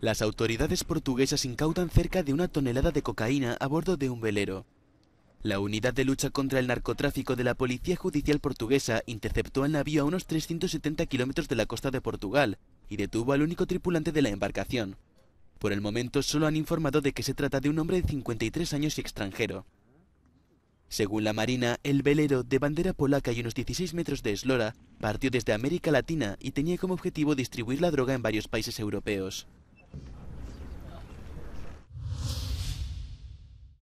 Las autoridades portuguesas incautan cerca de una tonelada de cocaína a bordo de un velero. La unidad de lucha contra el narcotráfico de la Policía Judicial Portuguesa interceptó al navío a unos 370 kilómetros de la costa de Portugal y detuvo al único tripulante de la embarcación. Por el momento solo han informado de que se trata de un hombre de 53 años y extranjero. Según la Marina, el velero, de bandera polaca y unos 16 metros de eslora, partió desde América Latina y tenía como objetivo distribuir la droga en varios países europeos.